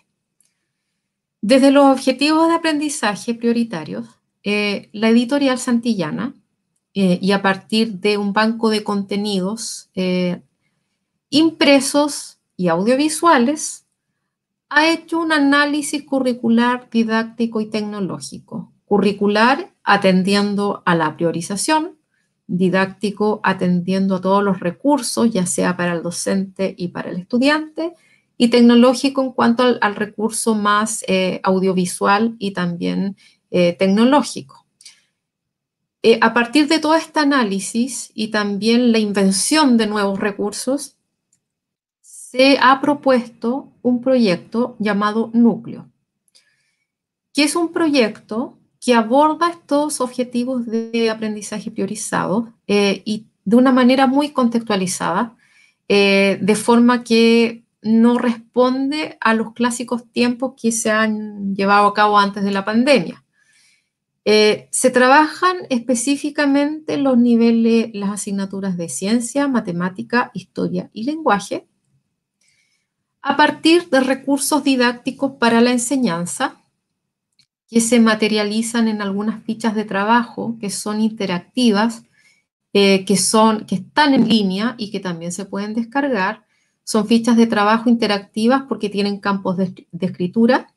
Desde los objetivos de aprendizaje prioritarios, eh, la editorial Santillana, y a partir de un banco de contenidos impresos y audiovisuales, ha hecho un análisis curricular, didáctico y tecnológico. Curricular atendiendo a la priorización, didáctico atendiendo a todos los recursos, ya sea para el docente y para el estudiante, y tecnológico en cuanto al, recurso más eh, audiovisual y también eh, tecnológico. Eh, a partir de todo este análisis y también la invención de nuevos recursos, se ha propuesto un proyecto llamado Núcleo, que es un proyecto que aborda estos objetivos de aprendizaje priorizado eh, y de una manera muy contextualizada, eh, de forma que no responde a los clásicos tiempos que se han llevado a cabo antes de la pandemia. Eh, se trabajan específicamente los niveles, las asignaturas de ciencia, matemática, historia y lenguaje, a partir de recursos didácticos para la enseñanza que se materializan en algunas fichas de trabajo que son interactivas, eh, que, son, que están en línea y que también se pueden descargar. Son fichas de trabajo interactivas porque tienen campos de, escritura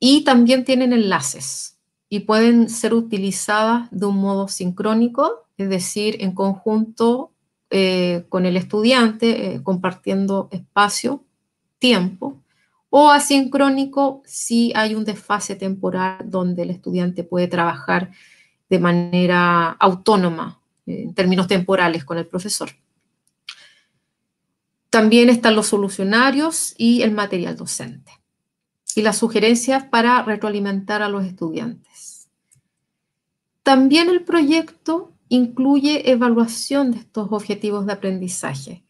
y también tienen enlaces y pueden ser utilizadas de un modo sincrónico, es decir, en conjunto eh, con el estudiante, eh, compartiendo espacio tiempo, o asincrónico si hay un desfase temporal donde el estudiante puede trabajar de manera autónoma eh, en términos temporales con el profesor. También están los solucionarios y el material docente. Y las sugerencias para retroalimentar a los estudiantes. También el proyecto incluye evaluación de estos objetivos de aprendizaje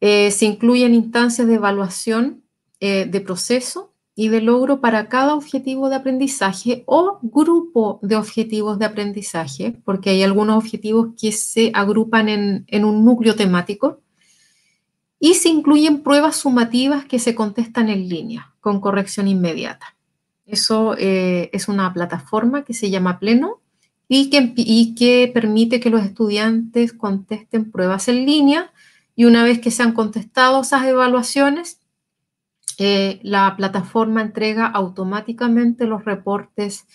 eh, se incluyen instancias de evaluación eh, de proceso y de logro para cada objetivo de aprendizaje o grupo de objetivos de aprendizaje, porque hay algunos objetivos que se agrupan en, un núcleo temático. Y se incluyen pruebas sumativas que se contestan en línea, con corrección inmediata. Eso eh, es una plataforma que se llama Pleno y que permite que los estudiantes contesten pruebas en línea y una vez que se han contestado esas evaluaciones, eh, la plataforma entrega automáticamente los reportes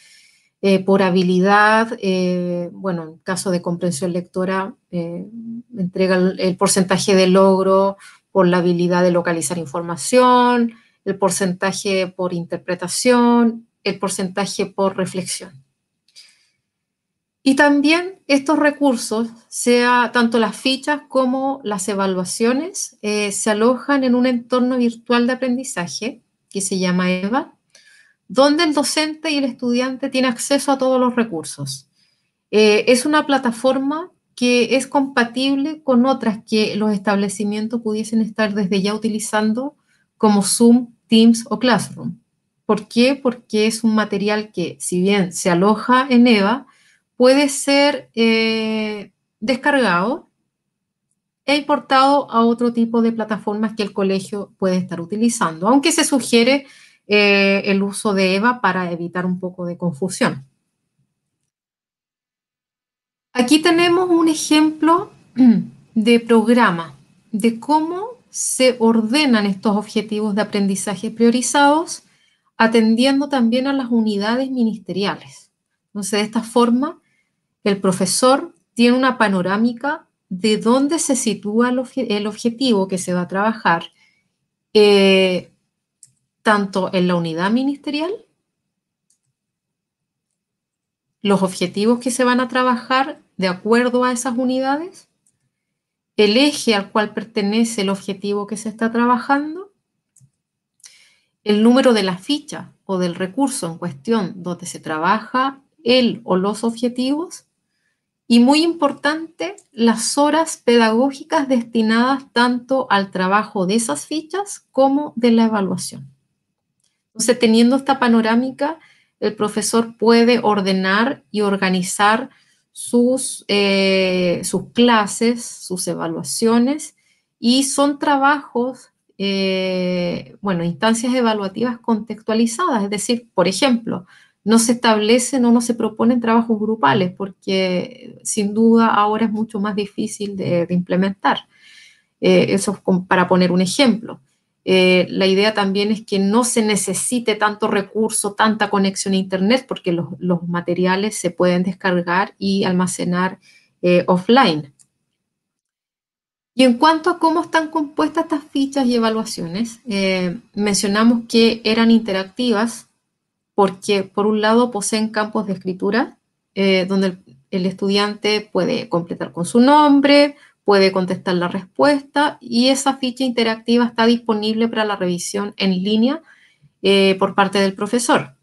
eh, por habilidad, eh, bueno, en caso de comprensión lectora, entrega el, porcentaje de logro por la habilidad de localizar información, el porcentaje por interpretación, el porcentaje por reflexión. Y también estos recursos, sea tanto las fichas como las evaluaciones, eh, se alojan en un entorno virtual de aprendizaje que se llama EVA, donde el docente y el estudiante tienen acceso a todos los recursos. Eh, es una plataforma que es compatible con otras que los establecimientos pudiesen estar desde ya utilizando como Zoom, Teams o Classroom. ¿Por qué? Porque es un material que, si bien se aloja en EVA, puede ser eh, descargado e importado a otro tipo de plataformas que el colegio puede estar utilizando, aunque se sugiere eh, el uso de EVA para evitar un poco de confusión. Aquí tenemos un ejemplo <clears throat> de programa, de cómo se ordenan estos objetivos de aprendizaje priorizados, atendiendo también a las unidades ministeriales. Entonces, de esta forma, el profesor tiene una panorámica de dónde se sitúa el, objetivo que se va a trabajar, eh, tanto en la unidad ministerial, los objetivos que se van a trabajar de acuerdo a esas unidades, el eje al cual pertenece el objetivo que se está trabajando, el número de la ficha o del recurso en cuestión donde se trabaja el o los objetivos, y muy importante, las horas pedagógicas destinadas tanto al trabajo de esas fichas como de la evaluación. Entonces, teniendo esta panorámica, el profesor puede ordenar y organizar sus, eh, sus clases, sus evaluaciones, y son trabajos, eh, bueno, instancias evaluativas contextualizadas, es decir, por ejemplo, no se establecen o no se proponen trabajos grupales, porque sin duda ahora es mucho más difícil de, implementar. Eh, eso es para poner un ejemplo. Eh, la idea también es que no se necesite tanto recurso, tanta conexión a Internet, porque los, materiales se pueden descargar y almacenar eh, offline. Y en cuanto a cómo están compuestas estas fichas y evaluaciones, mencionamos que eran interactivas, porque por un lado poseen campos de escritura eh, donde el, estudiante puede completar con su nombre, puede contestar la respuesta y esa ficha interactiva está disponible para la revisión en línea eh, por parte del profesor.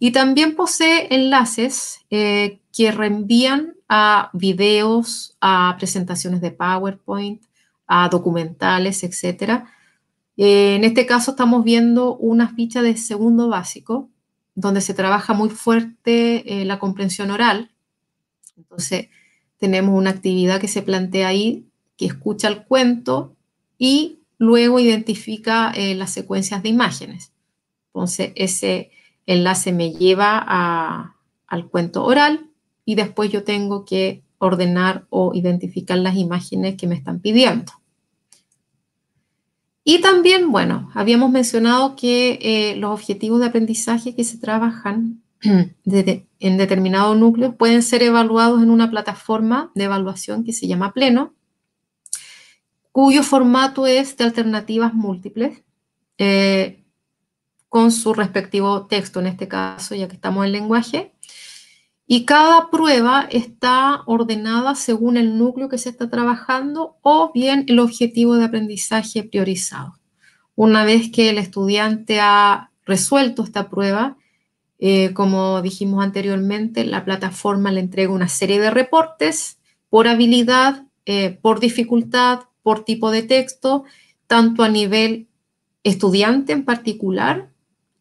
Y también posee enlaces eh, que reenvían a videos, a presentaciones de PowerPoint, a documentales, etc. en este caso estamos viendo una ficha de segundo básico donde se trabaja muy fuerte eh, la comprensión oral. Entonces, tenemos una actividad que se plantea ahí, que escucha el cuento y luego identifica eh, las secuencias de imágenes. Entonces, ese enlace me lleva al cuento oral y después yo tengo que ordenar o identificar las imágenes que me están pidiendo. Y también, bueno, habíamos mencionado que eh, los objetivos de aprendizaje que se trabajan <clears throat> en determinados núcleos pueden ser evaluados en una plataforma de evaluación que se llama Pleno, cuyo formato es de alternativas múltiples eh, con su respectivo texto, en este caso, ya que estamos en lenguaje. Y cada prueba está ordenada según el núcleo que se está trabajando o bien el objetivo de aprendizaje priorizado. Una vez que el estudiante ha resuelto esta prueba, eh, como dijimos anteriormente, la plataforma le entrega una serie de reportes por habilidad, eh, por dificultad, por tipo de texto, tanto a nivel estudiante en particular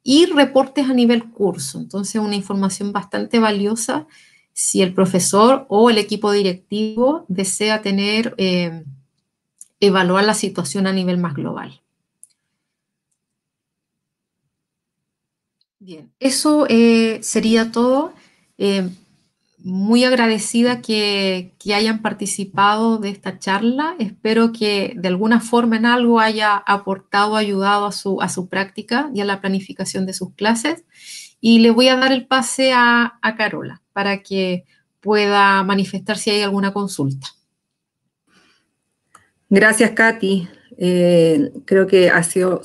y reportes a nivel curso. Entonces, una información bastante valiosa si el profesor o el equipo directivo desea tener, eh, evaluar la situación a nivel más global. Bien, eso eh, sería todo. Eh, muy agradecida que, hayan participado de esta charla. Espero que de alguna forma en algo haya aportado, ayudado a su, práctica y a la planificación de sus clases. Y le voy a dar el pase a, a Carola para que pueda manifestar si hay alguna consulta. Gracias, Katy. Eh, creo que ha sido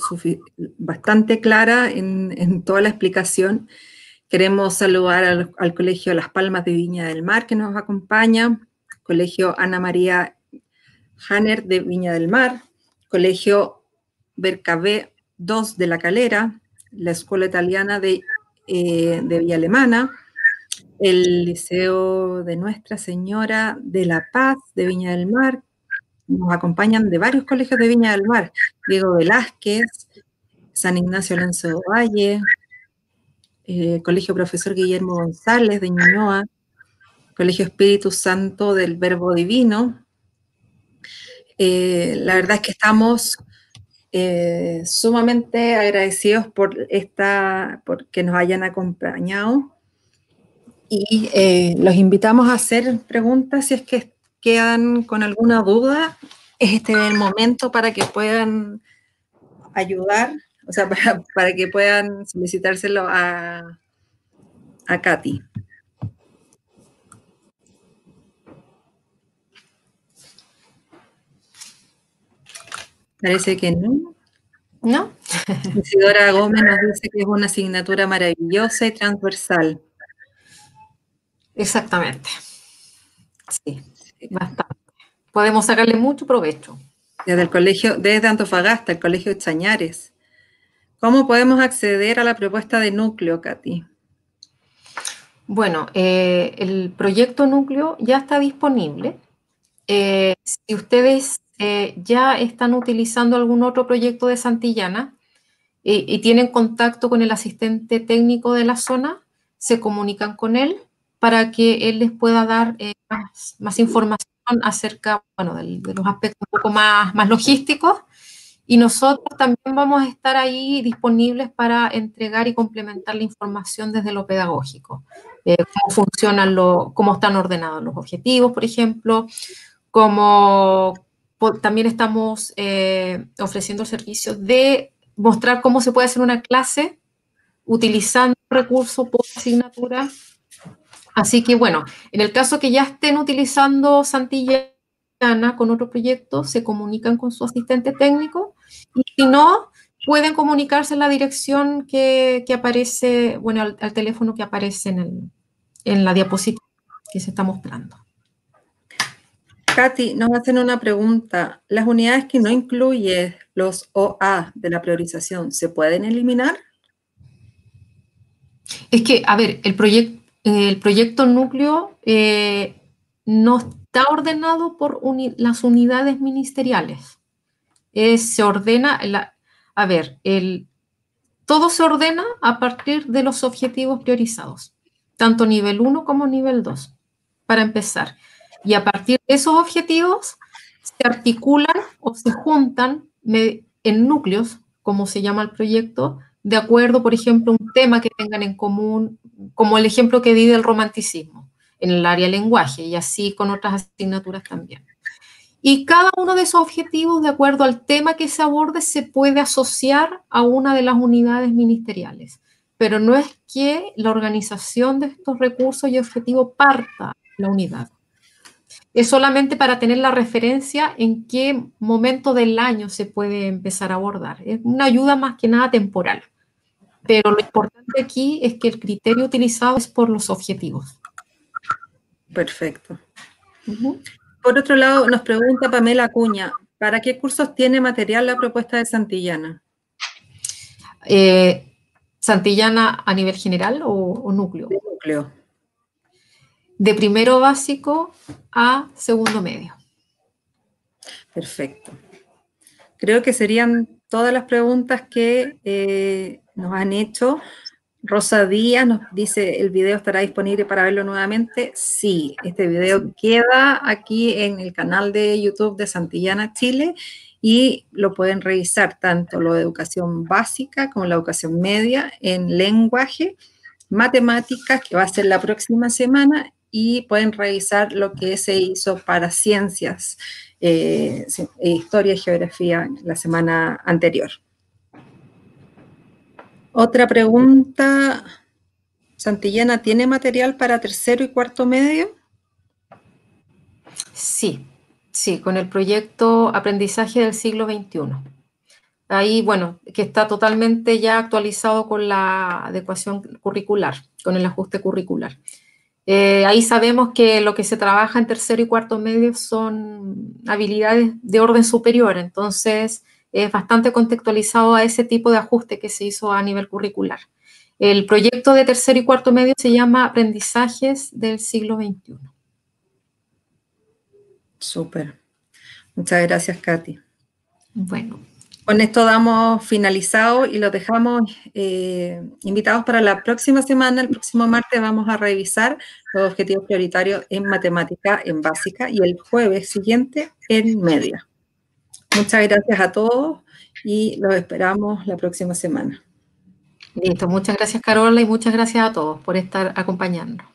bastante clara en, en toda la explicación. Queremos saludar al, Colegio Las Palmas de Viña del Mar que nos acompaña, Colegio Ana María Hanner de Viña del Mar, Colegio Bercabé 2 de La Calera, la Escuela Italiana de, eh, de Villa Alemana, el Liceo de Nuestra Señora de la Paz de Viña del Mar. Nos acompañan de varios colegios de Viña del Mar, Diego Velázquez, San Ignacio Alonso Valle, eh, Colegio Profesor Guillermo González de Ñuñoa, Colegio Espíritu Santo del Verbo Divino. Eh, la verdad es que estamos eh, sumamente agradecidos por esta, que nos hayan acompañado y los invitamos a hacer preguntas si es que quedan con alguna duda. Este es el momento para que puedan ayudar o sea, <laughs> para, que puedan solicitárselo a, a Katy. Parece que no. ¿No? Isidora Gómez nos dice que es una asignatura maravillosa y transversal. Exactamente. Sí, bastante. Podemos sacarle mucho provecho. Desde el colegio, desde Antofagasta, el colegio Chañares. ¿Cómo podemos acceder a la propuesta de núcleo, Katy? Bueno, eh, el proyecto núcleo ya está disponible. Eh, si ustedes eh, ya están utilizando algún otro proyecto de Santillana y, tienen contacto con el asistente técnico de la zona, se comunican con él para que él les pueda dar más, información acerca bueno, de, de los aspectos un poco más, más logísticos y nosotros también vamos a estar ahí disponibles para entregar y complementar la información desde lo pedagógico. Eh, cómo funcionan, los, cómo están ordenados los objetivos, por ejemplo, como también estamos eh, ofreciendo servicios de mostrar cómo se puede hacer una clase utilizando recursos por asignatura. Así que bueno, en el caso que ya estén utilizando Santilla Ana con otro proyecto, se comunican con su asistente técnico y si no, pueden comunicarse en la dirección que, aparece, bueno, al, teléfono que aparece en, en la diapositiva que se está mostrando. Katy, nos hacen una pregunta. ¿Las unidades que no incluye los OA de la priorización se pueden eliminar? Es que, a ver, el, proyecto el proyecto núcleo eh, no está ordenado por las unidades ministeriales. se ordena, a ver, el, todo se ordena a partir de los objetivos priorizados, tanto nivel 1 como nivel 2, para empezar. Y a partir de esos objetivos se articulan o se juntan en núcleos, como se llama el proyecto, de acuerdo, por ejemplo, un tema que tengan en común, como el ejemplo que di del romanticismo en el área lenguaje y así con otras asignaturas también. Y cada uno de esos objetivos, de acuerdo al tema que se aborde, se puede asociar a una de las unidades ministeriales. Pero no es que la organización de estos recursos y objetivos parta la unidad. Es solamente para tener la referencia en qué momento del año se puede empezar a abordar. Es una ayuda más que nada temporal. Pero lo importante aquí es que el criterio utilizado es por los objetivos. Perfecto. Por otro lado, nos pregunta Pamela Acuña, ¿para qué cursos tiene material la propuesta de Santillana? Eh, ¿Santillana a nivel general o, núcleo? núcleo. De primero básico a segundo medio. Perfecto. Creo que serían todas las preguntas que eh, nos han hecho. Rosa Díaz nos dice, ¿el video estará disponible para verlo nuevamente? Sí, este video queda aquí en el canal de YouTube de Santillana Chile y lo pueden revisar tanto lo de educación básica como la educación media en lenguaje, matemáticas, que va a ser la próxima semana, y pueden revisar lo que se hizo para ciencias, eh, e historia y geografía la semana anterior. Otra pregunta. Santillana, ¿tiene material para tercero y cuarto medio? Sí, sí, con el proyecto Aprendizaje del siglo XXI. Ahí, bueno, que está totalmente ya actualizado con la adecuación curricular, con el ajuste curricular. Eh, ahí sabemos que lo que se trabaja en tercero y cuarto medio son habilidades de orden superior, entonces es bastante contextualizado a ese tipo de ajuste que se hizo a nivel curricular. El proyecto de tercer y cuarto medio se llama Aprendizajes del siglo XXI. Súper. Muchas gracias, Katy. Bueno. Con esto damos finalizado y los dejamos eh, invitados para la próxima semana. El próximo martes vamos a revisar los objetivos prioritarios en matemática en básica y el jueves siguiente en media. Muchas gracias a todos y los esperamos la próxima semana. Listo, muchas gracias Carola y muchas gracias a todos por estar acompañando.